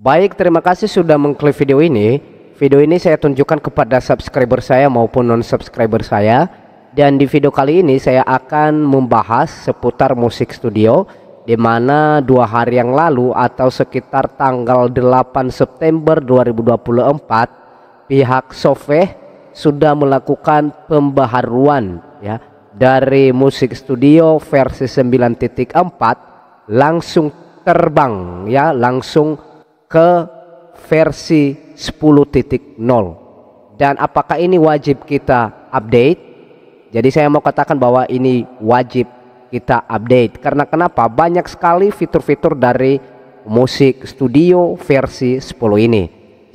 Baik, terima kasih sudah mengklik video ini. Video ini saya tunjukkan kepada subscriber saya maupun non-subscriber saya. Dan di video kali ini saya akan membahas seputar musik studio di mana dua hari yang lalu atau sekitar tanggal 8 September 2024 pihak Sofeh sudah melakukan pembaharuan ya dari musik studio versi 9.4 langsung terbang ya langsung ke versi 10.0 dan apakah ini wajib kita update jadi saya mau katakan bahwa ini wajib kita update karena kenapa banyak sekali fitur-fitur dari musik studio versi 10 ini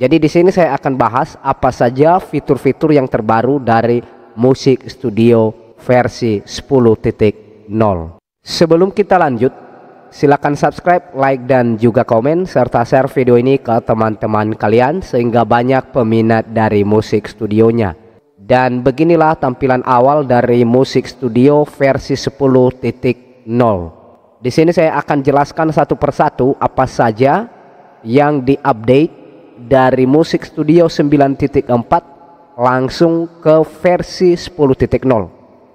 jadi di sini saya akan bahas apa saja fitur-fitur yang terbaru dari musik studio versi 10.0 sebelum kita lanjut Silakan subscribe, like, dan juga komen serta share video ini ke teman-teman kalian sehingga banyak peminat dari musik studionya. Dan beginilah tampilan awal dari musik studio versi 10.0. Di sini saya akan jelaskan satu persatu apa saja yang diupdate dari musik studio 9.4 langsung ke versi 10.0.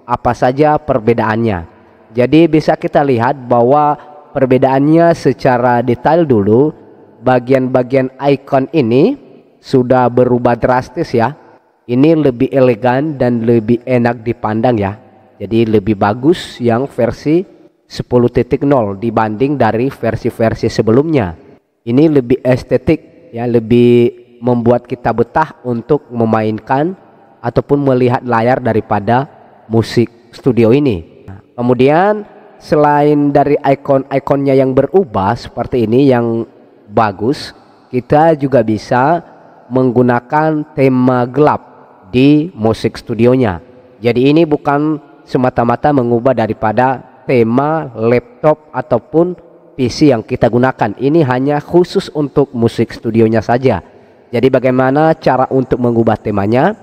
Apa saja perbedaannya? Jadi bisa kita lihat bahwa perbedaannya secara detail dulu bagian-bagian icon ini sudah berubah drastis ya ini lebih elegan dan lebih enak dipandang ya jadi lebih bagus yang versi 10.0 dibanding dari versi-versi sebelumnya ini lebih estetik ya lebih membuat kita betah untuk memainkan ataupun melihat layar daripada musik studio ini kemudian selain dari ikon-ikonnya yang berubah seperti ini yang bagus, kita juga bisa menggunakan tema gelap di musik studionya. Jadi ini bukan semata-mata mengubah daripada tema laptop ataupun PC yang kita gunakan. Ini hanya khusus untuk musik studionya saja. Jadi bagaimana cara untuk mengubah temanya?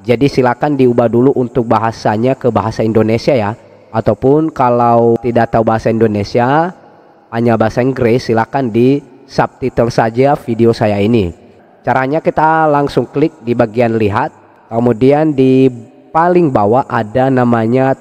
Jadi silakan diubah dulu untuk bahasanya ke bahasa Indonesia ya ataupun kalau tidak tahu bahasa Indonesia hanya bahasa Inggris silahkan di subtitle saja video saya ini caranya kita langsung klik di bagian lihat kemudian di paling bawah ada namanya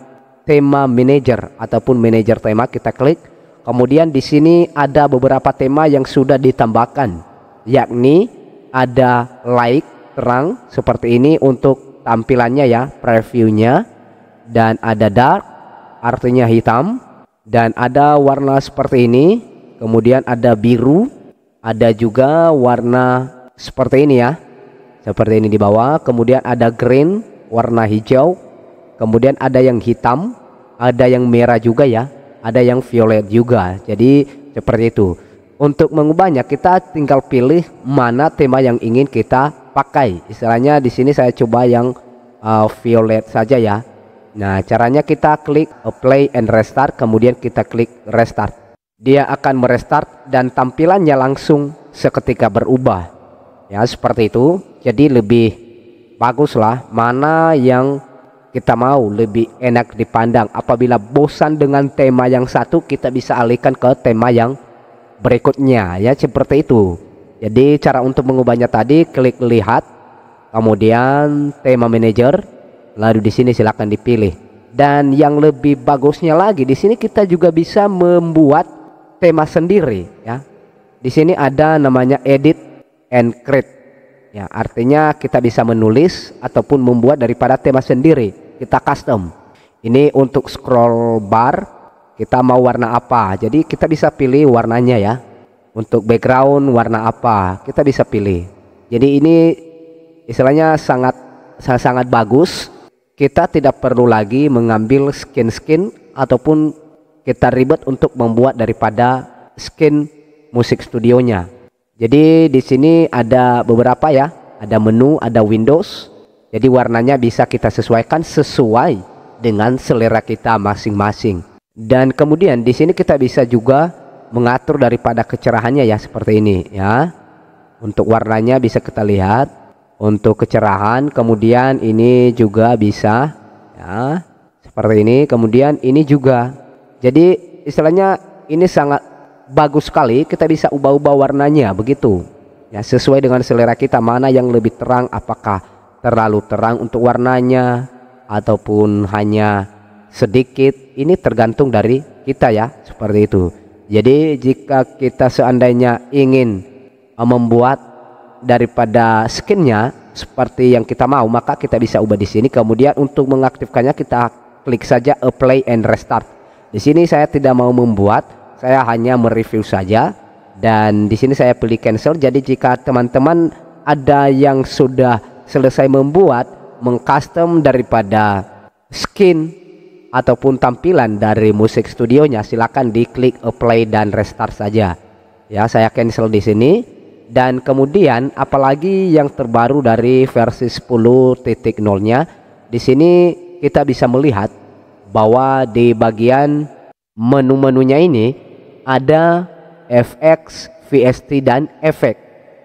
tema manager ataupun manager tema kita klik kemudian di sini ada beberapa tema yang sudah ditambahkan yakni ada like terang seperti ini untuk tampilannya ya previewnya dan ada dark artinya hitam dan ada warna seperti ini kemudian ada biru ada juga warna seperti ini ya seperti ini di bawah kemudian ada green warna hijau kemudian ada yang hitam ada yang merah juga ya ada yang violet juga jadi seperti itu untuk mengubahnya kita tinggal pilih mana tema yang ingin kita pakai istilahnya di sini saya coba yang uh, violet saja ya Nah, caranya kita klik play and restart, kemudian kita klik restart. Dia akan merestart dan tampilannya langsung seketika berubah. Ya, seperti itu. Jadi lebih bagus lah mana yang kita mau lebih enak dipandang. Apabila bosan dengan tema yang satu, kita bisa alihkan ke tema yang berikutnya ya seperti itu. Jadi cara untuk mengubahnya tadi klik lihat, kemudian tema manager, Lalu di sini silakan dipilih. Dan yang lebih bagusnya lagi di sini kita juga bisa membuat tema sendiri ya. Di sini ada namanya edit and create. Ya, artinya kita bisa menulis ataupun membuat daripada tema sendiri. Kita custom. Ini untuk scroll bar kita mau warna apa. Jadi kita bisa pilih warnanya ya. Untuk background warna apa kita bisa pilih. Jadi ini istilahnya sangat sangat bagus kita tidak perlu lagi mengambil skin-skin ataupun kita ribet untuk membuat daripada skin musik studionya. Jadi di sini ada beberapa ya, ada menu, ada Windows. Jadi warnanya bisa kita sesuaikan sesuai dengan selera kita masing-masing. Dan kemudian di sini kita bisa juga mengatur daripada kecerahannya ya seperti ini ya. Untuk warnanya bisa kita lihat untuk kecerahan kemudian ini juga bisa ya seperti ini kemudian ini juga jadi istilahnya ini sangat bagus sekali kita bisa ubah-ubah warnanya begitu ya sesuai dengan selera kita mana yang lebih terang apakah terlalu terang untuk warnanya ataupun hanya sedikit ini tergantung dari kita ya seperti itu jadi jika kita seandainya ingin eh, membuat daripada skinnya seperti yang kita mau maka kita bisa ubah di sini kemudian untuk mengaktifkannya kita klik saja apply and restart di sini saya tidak mau membuat saya hanya mereview saja dan di sini saya pilih cancel jadi jika teman-teman ada yang sudah selesai membuat mengcustom daripada skin ataupun tampilan dari musik studionya silakan diklik apply dan restart saja ya saya cancel di sini dan kemudian apalagi yang terbaru dari versi 10.0 nya di sini kita bisa melihat bahwa di bagian menu-menunya ini ada FX, VST dan efek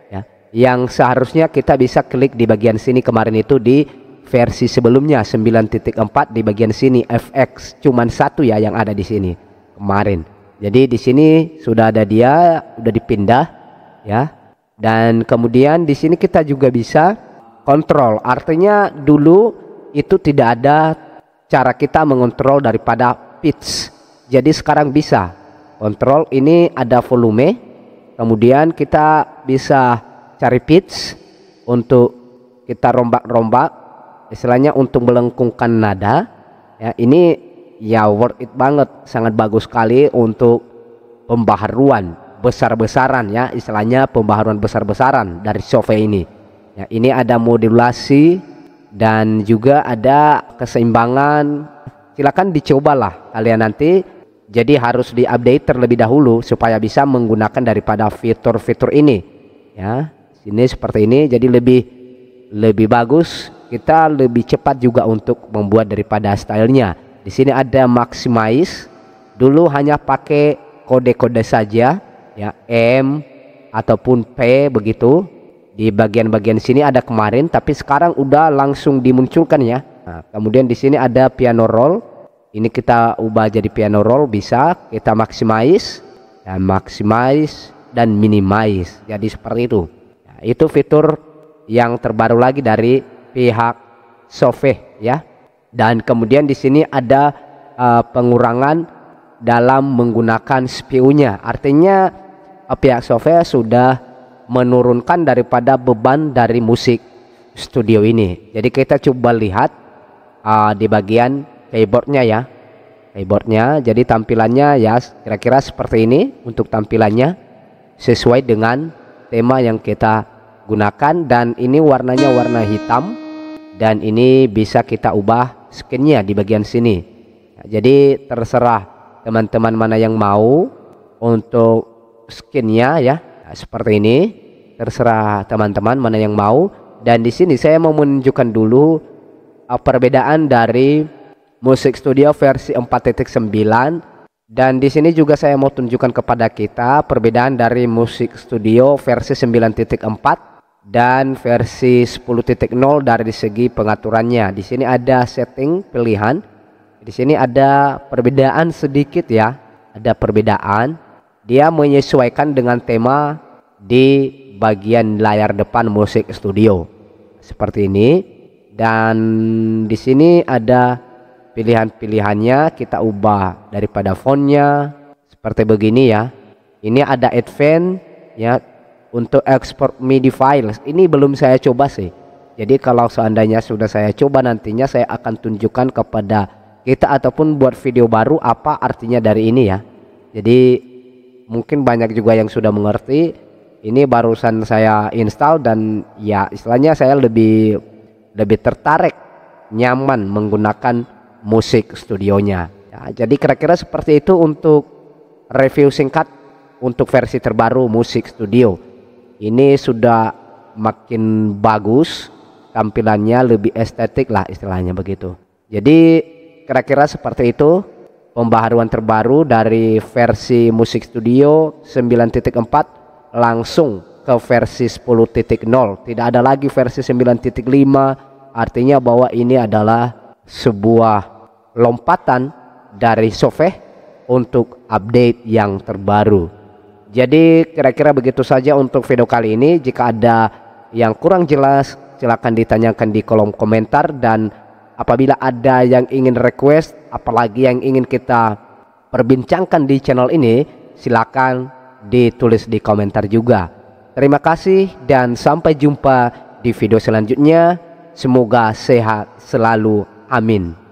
ya yang seharusnya kita bisa klik di bagian sini kemarin itu di versi sebelumnya 9.4 di bagian sini FX cuman satu ya yang ada di sini kemarin jadi di sini sudah ada dia udah dipindah ya dan kemudian di sini kita juga bisa kontrol. Artinya dulu itu tidak ada cara kita mengontrol daripada pitch. Jadi sekarang bisa. Kontrol ini ada volume. Kemudian kita bisa cari pitch untuk kita rombak-rombak istilahnya untuk melengkungkan nada. Ya, ini ya worth it banget, sangat bagus sekali untuk pembaharuan besar-besaran ya istilahnya pembaharuan besar-besaran dari survei ini ya, ini ada modulasi dan juga ada keseimbangan silakan dicobalah kalian nanti jadi harus diupdate terlebih dahulu supaya bisa menggunakan daripada fitur-fitur ini ya sini seperti ini jadi lebih lebih bagus kita lebih cepat juga untuk membuat daripada stylenya di sini ada maximize dulu hanya pakai kode-kode saja ya M ataupun P begitu di bagian-bagian sini ada kemarin tapi sekarang udah langsung dimunculkan ya nah, kemudian di sini ada piano roll ini kita ubah jadi piano roll bisa kita maximize ya, maximize dan minimize jadi seperti itu nah, itu fitur yang terbaru lagi dari pihak Sofe ya dan kemudian di sini ada uh, pengurangan dalam menggunakan CPU-nya. Artinya pihak Software sudah menurunkan daripada beban dari musik studio ini. Jadi kita coba lihat uh, di bagian keyboardnya ya. Keyboardnya jadi tampilannya ya kira-kira seperti ini untuk tampilannya sesuai dengan tema yang kita gunakan dan ini warnanya warna hitam dan ini bisa kita ubah skinnya di bagian sini. jadi terserah teman-teman mana yang mau untuk skinnya ya nah, seperti ini terserah teman-teman mana yang mau dan di sini saya mau menunjukkan dulu uh, perbedaan dari musik Studio versi 4.9 dan di sini juga saya mau tunjukkan kepada kita perbedaan dari musik Studio versi 9.4 dan versi 10.0 dari segi pengaturannya. Di sini ada setting pilihan. Di sini ada perbedaan sedikit ya. Ada perbedaan dia menyesuaikan dengan tema di bagian layar depan musik studio seperti ini dan di sini ada pilihan-pilihannya kita ubah daripada fontnya seperti begini ya ini ada advance ya untuk ekspor midi files ini belum saya coba sih jadi kalau seandainya sudah saya coba nantinya saya akan tunjukkan kepada kita ataupun buat video baru apa artinya dari ini ya jadi mungkin banyak juga yang sudah mengerti ini barusan saya install dan ya istilahnya saya lebih lebih tertarik nyaman menggunakan musik studionya ya, jadi kira-kira seperti itu untuk review singkat untuk versi terbaru musik studio ini sudah makin bagus tampilannya lebih estetik lah istilahnya begitu jadi kira-kira seperti itu pembaharuan terbaru dari versi musik studio 9.4 langsung ke versi 10.0 tidak ada lagi versi 9.5 artinya bahwa ini adalah sebuah lompatan dari software untuk update yang terbaru jadi kira-kira begitu saja untuk video kali ini jika ada yang kurang jelas silahkan ditanyakan di kolom komentar dan apabila ada yang ingin request apalagi yang ingin kita perbincangkan di channel ini silakan ditulis di komentar juga terima kasih dan sampai jumpa di video selanjutnya semoga sehat selalu amin